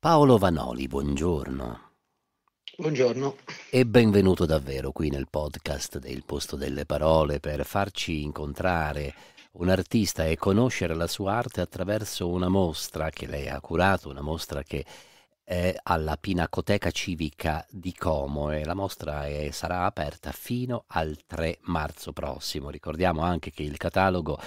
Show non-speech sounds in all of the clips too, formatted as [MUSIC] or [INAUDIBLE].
Paolo Vanoli, buongiorno. Buongiorno. E benvenuto davvero qui nel podcast del Posto delle Parole per farci incontrare un artista e conoscere la sua arte attraverso una mostra che lei ha curato, una mostra che è alla Pinacoteca Civica di Como e la mostra è, sarà aperta fino al 3 marzo prossimo. Ricordiamo anche che il catalogo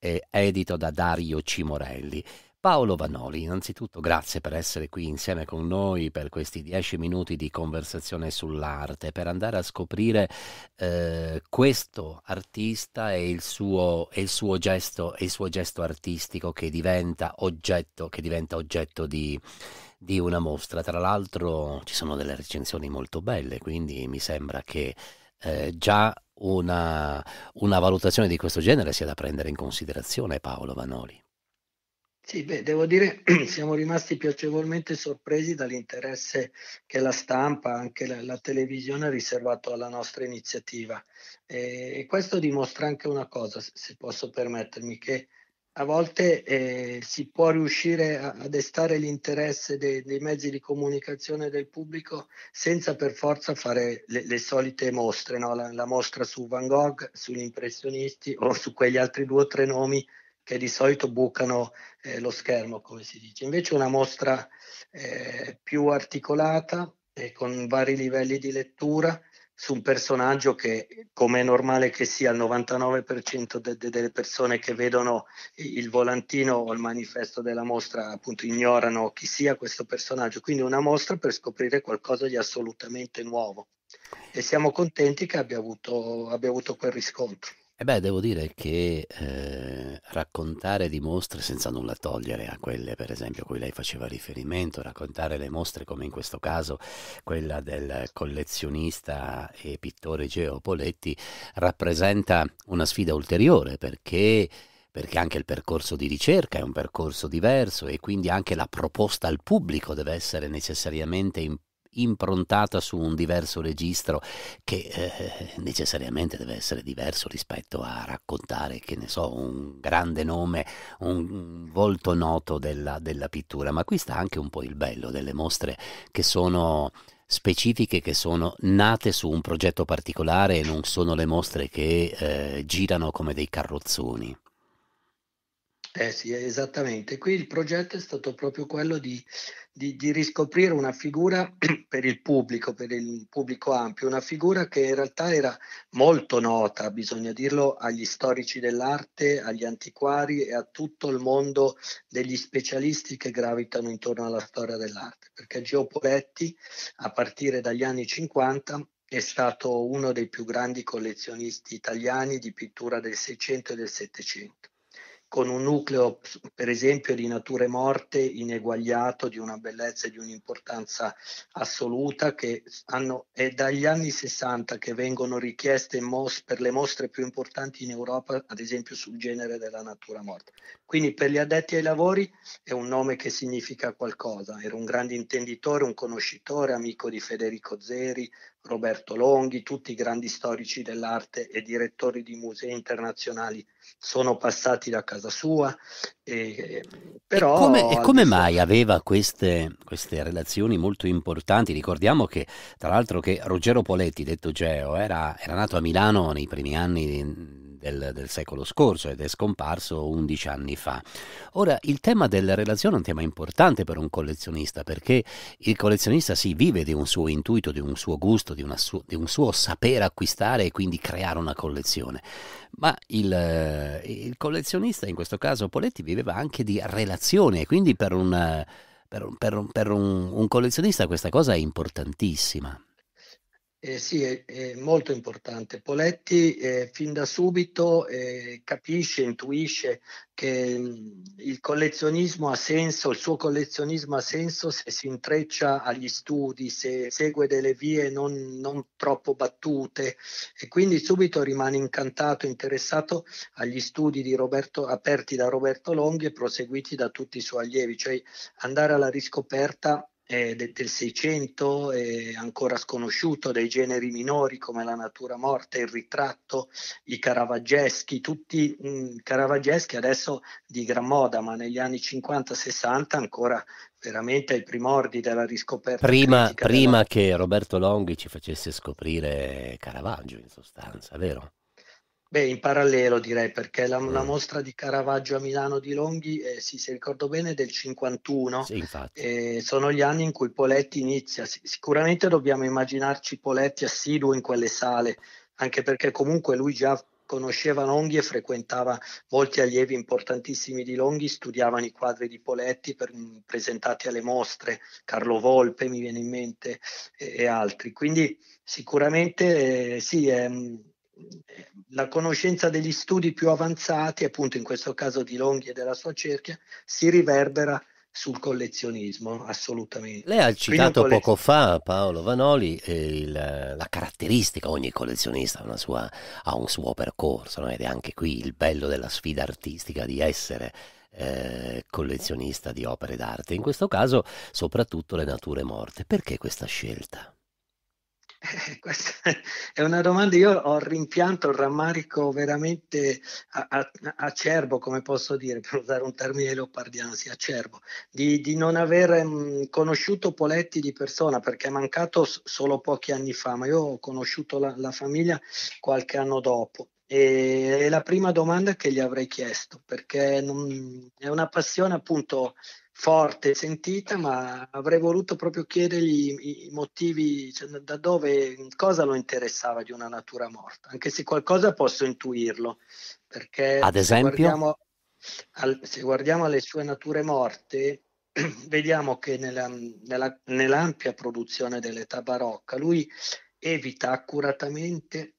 è edito da Dario Cimorelli. Paolo Vanoli, innanzitutto grazie per essere qui insieme con noi per questi dieci minuti di conversazione sull'arte, per andare a scoprire eh, questo artista e il, suo, e, il gesto, e il, suo, gesto, artistico che diventa oggetto, che diventa oggetto di, di una mostra. Tra l'altro ci sono delle recensioni molto belle, quindi mi sembra che eh, già una, una valutazione di questo genere sia da prendere in considerazione, Paolo Vanoli. Sì, beh, devo dire che [CLEARS THROAT] siamo rimasti piacevolmente sorpresi dall'interesse che la stampa, anche la, la televisione ha riservato alla nostra iniziativa. Eh, e questo dimostra anche una cosa, se posso permettermi, che a volte eh, si può riuscire a, a destare l'interesse de, dei mezzi di comunicazione del pubblico senza per forza fare le, le solite mostre, no? la, la mostra su Van Gogh, sugli impressionisti o su quegli altri due o tre nomi che di solito bucano eh, lo schermo, come si dice. Invece una mostra eh, più articolata e con vari livelli di lettura su un personaggio che, come è normale che sia, il 99% de- de- delle persone che vedono il volantino o il manifesto della mostra appunto ignorano chi sia questo personaggio. Quindi una mostra per scoprire qualcosa di assolutamente nuovo. E siamo contenti che abbia avuto, abbia avuto quel riscontro. E beh, devo dire che eh, raccontare di mostre senza nulla togliere a quelle, per esempio, a cui lei faceva riferimento, raccontare le mostre come in questo caso quella del collezionista e pittore Geo Poletti, rappresenta una sfida ulteriore perché perché anche il percorso di ricerca è un percorso diverso e quindi anche la proposta al pubblico deve essere necessariamente importante improntata su un diverso registro che eh, necessariamente deve essere diverso rispetto a raccontare, che ne so, un grande nome, un volto noto della, della pittura, ma qui sta anche un po' il bello delle mostre che sono specifiche che sono nate su un progetto particolare e non sono le mostre che eh, girano come dei carrozzoni. Eh sì, esattamente. Qui il progetto è stato proprio quello di, di, di, riscoprire una figura [CLEARS THROAT] per il pubblico, per il pubblico ampio, una figura che in realtà era molto nota, bisogna dirlo, agli storici dell'arte, agli antiquari e a tutto il mondo degli specialisti che gravitano intorno alla storia dell'arte. Perché Geopoletti, a partire dagli anni 50, è stato uno dei più grandi collezionisti italiani di pittura del 600 e del 700 con un nucleo per esempio di nature morte ineguagliato, di una bellezza e di un'importanza assoluta che hanno, è dagli anni 60 che vengono richieste mos, per le mostre più importanti in Europa, ad esempio sul genere della natura morta. Quindi per gli addetti ai lavori è un nome che significa qualcosa, era un grande intenditore, un conoscitore, amico di Federico Zeri, Roberto Longhi, tutti i grandi storici dell'arte e direttori di musei internazionali sono passati da casa sua. E, però, e come, e come mai aveva queste, queste, relazioni molto importanti? Ricordiamo che, tra l'altro, che Ruggero Poletti, detto Geo, era, era nato a Milano nei primi anni del, del, secolo scorso ed è scomparso 11 anni fa. Ora, il tema della relazione è un tema importante per un collezionista perché il collezionista si vive di un suo intuito, di un suo gusto, di, su di un suo saper acquistare e quindi creare una collezione. Ma il, eh, il collezionista, in questo caso Poletti, viveva anche di relazione, quindi per un per, per, per un, un collezionista questa cosa è importantissima. Eh, sì, è, è, molto importante. Poletti eh, fin da subito eh, capisce, intuisce che mh, mm, il collezionismo ha senso, il suo collezionismo ha senso se si intreccia agli studi, se segue delle vie non, non troppo battute e quindi subito rimane incantato, interessato agli studi Roberto, aperti da Roberto Longhi e proseguiti da tutti i suoi allievi, cioè andare alla riscoperta eh, del Seicento, eh, ancora sconosciuto, dei generi minori come la natura morta, il ritratto, i caravaggeschi, tutti mh, mm, caravaggeschi adesso di gran moda, ma negli anni 50-60 ancora veramente ai primordi della riscoperta. Prima, prima della... che Roberto Longhi ci facesse scoprire Caravaggio in sostanza, vero? Beh, in parallelo direi, perché la, la, mostra di Caravaggio a Milano di Longhi, eh, sì, se ricordo bene, è del 51. Sì, eh, sono gli anni in cui Poletti inizia. Sicuramente dobbiamo immaginarci Poletti assiduo in quelle sale, anche perché comunque lui già conosceva Longhi e frequentava molti allievi importantissimi di Longhi, studiavano i quadri di Poletti per, mm, presentati alle mostre, Carlo Volpe mi viene in mente e, e altri. Quindi sicuramente eh, sì, è mm, la conoscenza degli studi più avanzati, appunto in questo caso di Longhi e della sua cerchia, si riverbera sul collezionismo, assolutamente. Lei ha citato poco fa, Paolo Vanoli, eh, il, la caratteristica, ogni collezionista ha, sua, ha un suo percorso no? ed è anche qui il bello della sfida artistica di essere eh, collezionista di opere d'arte, in questo caso soprattutto le nature morte. Perché questa scelta? Eh, [LAUGHS] questa è una domanda, io ho rimpianto il rammarico veramente acerbo, come posso dire, per usare un termine leopardiano, sì, acerbo, di, di non aver mm, conosciuto Poletti di persona, perché è mancato solo pochi anni fa, ma io ho conosciuto la, la famiglia qualche anno dopo. E è la prima domanda che gli avrei chiesto, perché non, è una passione appunto forte e sentita, ma avrei voluto proprio chiedergli i motivi, cioè, da dove, cosa lo interessava di una natura morta, anche se qualcosa posso intuirlo, perché ad esempio... se guardiamo, al, se guardiamo alle sue nature morte, [CLEARS THROAT] vediamo che nella, nella, nell'ampia produzione dell'età barocca lui evita accuratamente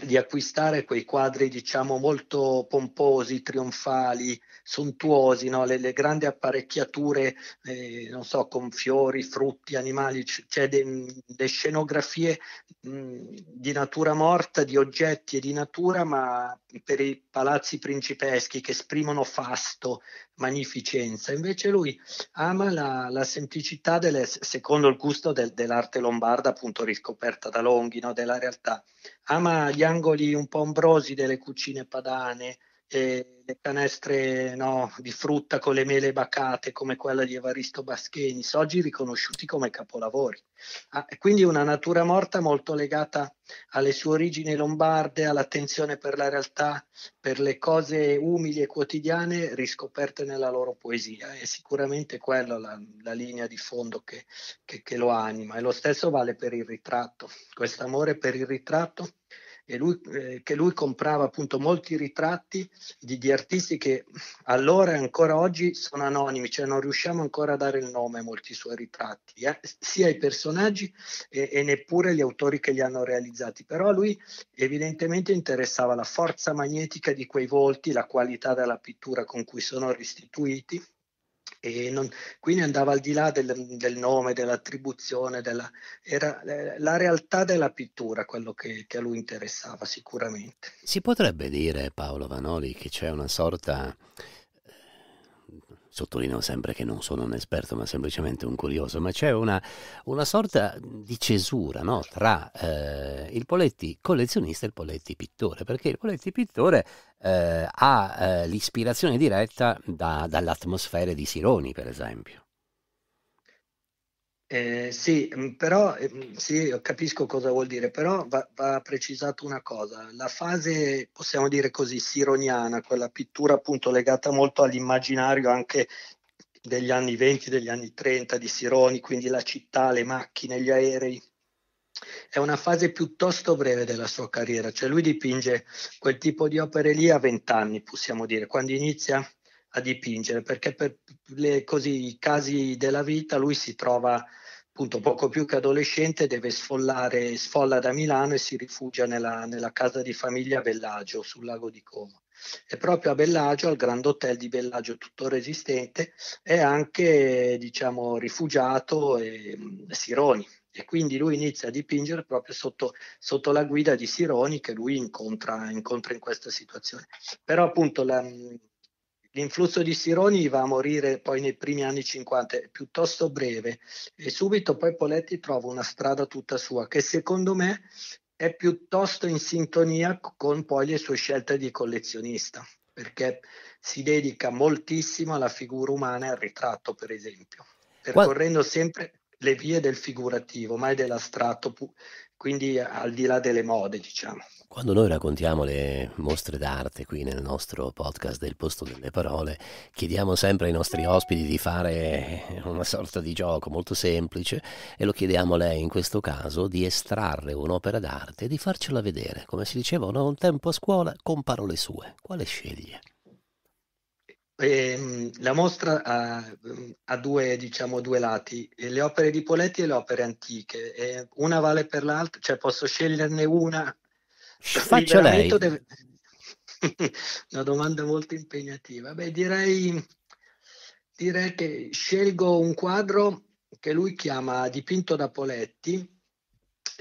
di acquistare quei quadri diciamo molto pomposi, trionfali, sontuosi, no? le, le, grandi apparecchiature, eh, non so, con fiori, frutti, animali, cioè delle de scenografie mh, di natura morta, di oggetti e di natura, ma per i palazzi principeschi che esprimono fasto, magnificenza. Invece lui ama la, la semplicità, delle, secondo il gusto del, dell'arte lombarda, appunto riscoperta da Longhi, no? della realtà. Ama gli angoli un po' ombrosi delle cucine padane, le canestre no, di frutta con le mele bacate come quella di Evaristo Baschenis, oggi riconosciuti come capolavori. Ah, quindi una natura morta molto legata alle sue origini lombarde, all'attenzione per la realtà, per le cose umili e quotidiane riscoperte nella loro poesia. È sicuramente quella la, la linea di fondo che, che, che lo anima e lo stesso vale per il ritratto. Quest'amore per il ritratto lui, eh, che lui comprava appunto molti ritratti di, di, artisti che allora e ancora oggi sono anonimi, cioè non riusciamo ancora a dare il nome a molti suoi ritratti, eh? sia i personaggi e, e neppure gli autori che li hanno realizzati, però a lui evidentemente interessava la forza magnetica di quei volti, la qualità della pittura con cui sono restituiti e non, quindi andava al di là del, del nome, dell'attribuzione, della, era eh, la realtà della pittura quello che, che, a lui interessava sicuramente. Si potrebbe dire, Paolo Vanoli, che c'è una sorta sottolineo sempre che non sono un esperto ma semplicemente un curioso, ma c'è una, una sorta di cesura no? tra eh, il Poletti collezionista e il Poletti pittore, perché il Poletti pittore eh, ha eh, l'ispirazione diretta da, dall'atmosfera di Sironi, per esempio. Eh, sì, mm, però eh, mm, sì, capisco cosa vuol dire, però va, va precisato una cosa. La fase, possiamo dire così, sironiana, quella pittura appunto legata molto all'immaginario anche degli anni 20, degli anni 30 di Sironi, quindi la città, le macchine, gli aerei, è una fase piuttosto breve della sua carriera, cioè lui dipinge quel tipo di opere lì a 20 anni, possiamo dire, quando inizia a dipingere, perché per le, così, i casi della vita lui si trova appunto poco più che adolescente deve sfollare, sfolla da Milano e si rifugia nella, nella casa di famiglia Bellagio sul lago di Como. E proprio a Bellagio, al Grand Hotel di Bellagio, tuttora esistente, è anche diciamo, rifugiato e, Sironi. E quindi lui inizia a dipingere proprio sotto, sotto la guida di Sironi che lui incontra, incontra in questa situazione. Però appunto la, L'influsso di Sironi va a morire poi nei primi anni 50, è piuttosto breve, e subito poi Poletti trova una strada tutta sua che secondo me è piuttosto in sintonia con poi le sue scelte di collezionista, perché si dedica moltissimo alla figura umana e al ritratto, per esempio, percorrendo sempre le vie del figurativo, mai dell'astratto quindi al di là delle mode, diciamo. Quando noi raccontiamo le mostre d'arte qui nel nostro podcast del posto delle parole, chiediamo sempre ai nostri ospiti di fare una sorta di gioco molto semplice e lo chiediamo a lei in questo caso di estrarre un'opera d'arte e di farcela vedere, come si diceva un tempo a scuola, con parole sue. Quale sceglie? Ehm, la mostra ha, ha due, diciamo, due, lati, eh, le opere di Poletti e le opere antiche. Eh, una vale per l'altra, cioè posso sceglierne una. Faccia lei. Deve... [LAUGHS] una domanda molto impegnativa. Beh, direi, direi che scelgo un quadro che lui chiama dipinto da Poletti,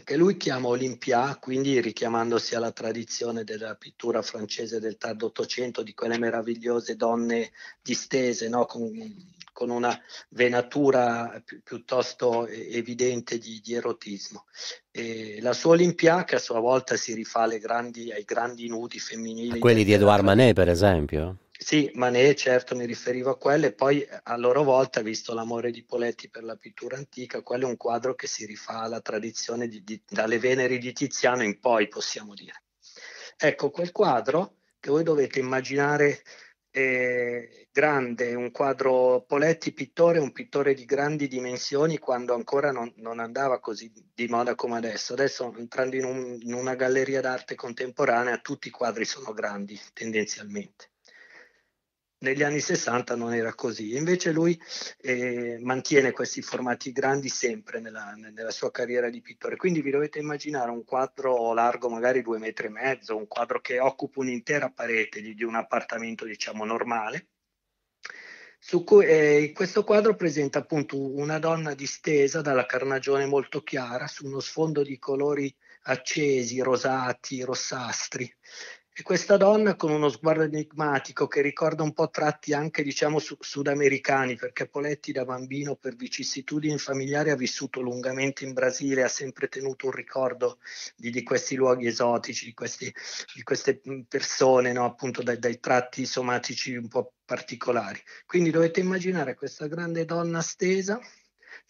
che lui chiama Olympia, quindi richiamandosi alla tradizione della pittura francese del tardo Ottocento, di quelle meravigliose donne distese, no? con, con, una venatura pi- piuttosto evidente di, di erotismo. E la sua Olympia, che a sua volta si rifà grandi, ai grandi nudi femminili. A quelli di Edouard Manet, per esempio? Sì, Manet certo mi riferivo a quelle, poi a loro volta, visto l'amore di Poletti per la pittura antica, quello è un quadro che si rifà alla tradizione di, di, dalle Veneri di Tiziano in poi, possiamo dire. Ecco, quel quadro che voi dovete immaginare eh, grande, un quadro Poletti pittore, un pittore di grandi dimensioni quando ancora non, non andava così di moda come adesso. Adesso entrando in, un, in una galleria d'arte contemporanea tutti i quadri sono grandi tendenzialmente negli anni 60 non era così, invece lui eh, mantiene questi formati grandi sempre nella, nella, sua carriera di pittore, quindi vi dovete immaginare un quadro largo magari due metri e mezzo, un quadro che occupa un'intera parete di, di un appartamento diciamo normale, cui, eh, questo quadro presenta appunto una donna distesa dalla carnagione molto chiara su uno sfondo di colori accesi, rosati, rossastri, e questa donna con uno sguardo enigmatico che ricorda un po' tratti anche, diciamo, su- sudamericani, perché Poletti da bambino per vicissitudini familiari ha vissuto lungamente in Brasile, ha sempre tenuto un ricordo di, di questi luoghi esotici, di, questi, di queste persone, no? appunto dai, dai tratti somatici un po' particolari. Quindi dovete immaginare questa grande donna stesa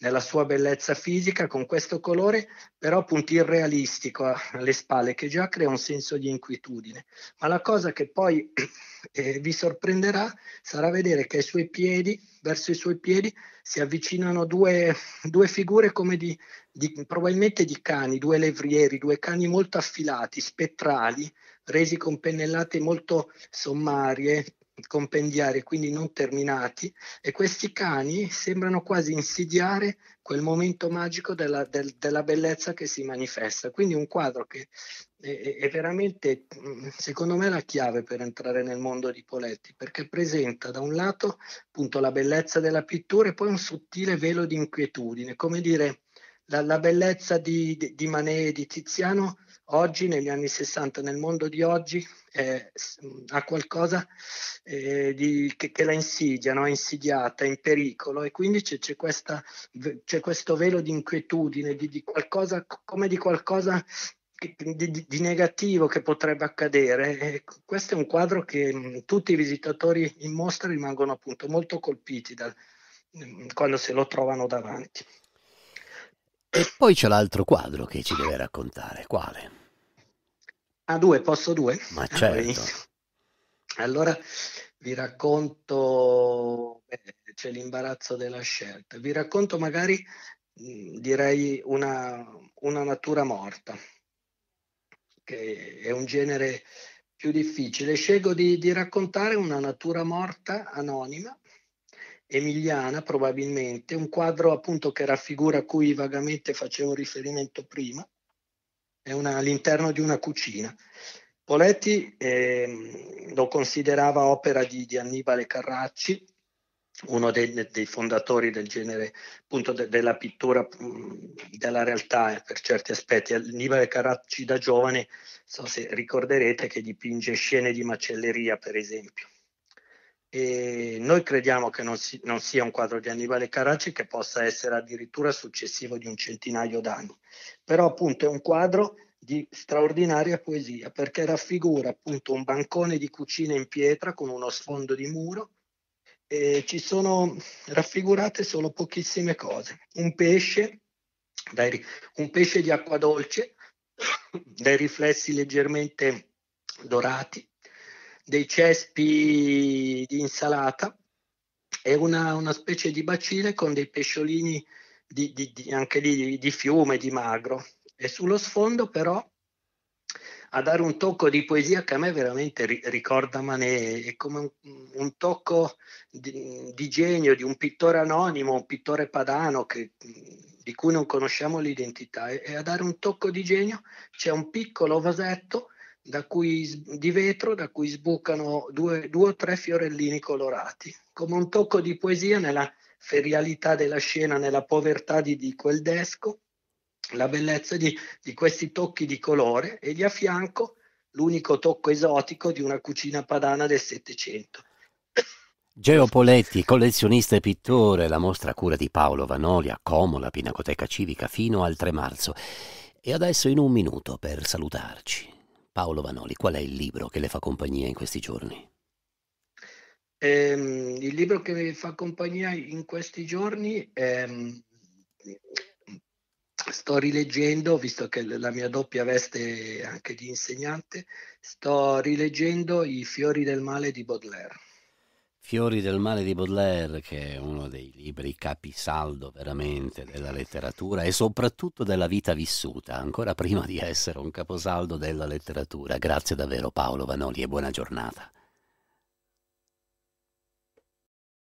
nella sua bellezza fisica con questo colore però appunto irrealistico alle spalle che già crea un senso di inquietudine. Ma la cosa che poi [CLEARS THROAT] eh, vi sorprenderà sarà vedere che i piedi, verso i suoi piedi si avvicinano due, due figure come di, di, probabilmente di cani, due levrieri, due cani molto affilati, spettrali, resi con pennellate molto sommarie, compendiari, quindi non terminati, e questi cani sembrano quasi insidiare quel momento magico della, del, della bellezza che si manifesta. Quindi un quadro che è, è, veramente, mm, secondo me, la chiave per entrare nel mondo di Poletti, perché presenta da un lato appunto la bellezza della pittura e poi un sottile velo di inquietudine, come dire la, la bellezza di, di, di Manet e di Tiziano oggi, negli anni 60, nel mondo di oggi, eh, ha qualcosa eh, di, che, che, la insidia, no? è insidiata, è in pericolo e quindi c'è, c'è, questa, c'è questo velo di inquietudine, di, di qualcosa, come di qualcosa di, di, negativo che potrebbe accadere. E questo è un quadro che tutti i visitatori in mostra rimangono appunto molto colpiti dal, quando se lo trovano davanti. E poi c'è l'altro quadro che ci deve raccontare. Quale? A ah, due, posso due? Ma ah, certo. Allora vi racconto, c'è l'imbarazzo della scelta, vi racconto magari direi una, una natura morta, che è un genere più difficile. Scelgo di, di raccontare una natura morta anonima emiliana probabilmente, un quadro appunto che raffigura cui vagamente facevo riferimento prima, è una, all'interno di una cucina. Poletti eh, lo considerava opera di, di Annibale Carracci, uno dei, dei, fondatori del genere, appunto de, della pittura della realtà eh, per certi aspetti. Annibale Carracci da giovane, so se ricorderete, che dipinge scene di macelleria, per esempio. E noi crediamo che non, si, non, sia un quadro di Annibale Carracci che possa essere addirittura successivo di un centinaio d'anni, però appunto è un quadro di straordinaria poesia perché raffigura appunto un bancone di cucina in pietra con uno sfondo di muro e ci sono raffigurate solo pochissime cose, un pesce, dai, un pesce di acqua dolce dai riflessi leggermente dorati, dei cespi di insalata e una, una specie di bacile con dei pesciolini di, di, di, anche lì di fiume, di magro. E sullo sfondo però a dare un tocco di poesia che a me veramente ricorda Manet, è come un, un tocco di, di, genio di un pittore anonimo, un pittore padano che, di cui non conosciamo l'identità. E, e, a dare un tocco di genio c'è un piccolo vasetto da cui, di vetro da cui sbucano due, due o tre fiorellini colorati, come un tocco di poesia nella ferialità della scena, nella povertà di, di quel desco, la bellezza di, di, questi tocchi di colore e di a fianco l'unico tocco esotico di una cucina padana del Settecento. Geo Poletti, collezionista e pittore, la mostra cura di Paolo Vanoli a Como, la Pinacoteca Civica, fino al 3 marzo. E adesso in un minuto per salutarci. Paolo Vanoli, qual è il libro che le fa compagnia in questi giorni? Eh, il libro che mi fa compagnia in questi giorni è... Mm, sto rileggendo, visto che la mia doppia veste anche di insegnante, sto rileggendo I fiori del male di Baudelaire. Fiori del male di Baudelaire, che è uno dei libri capisaldo veramente della letteratura e soprattutto della vita vissuta, ancora prima di essere un caposaldo della letteratura. Grazie davvero Paolo Vanoli e buona giornata.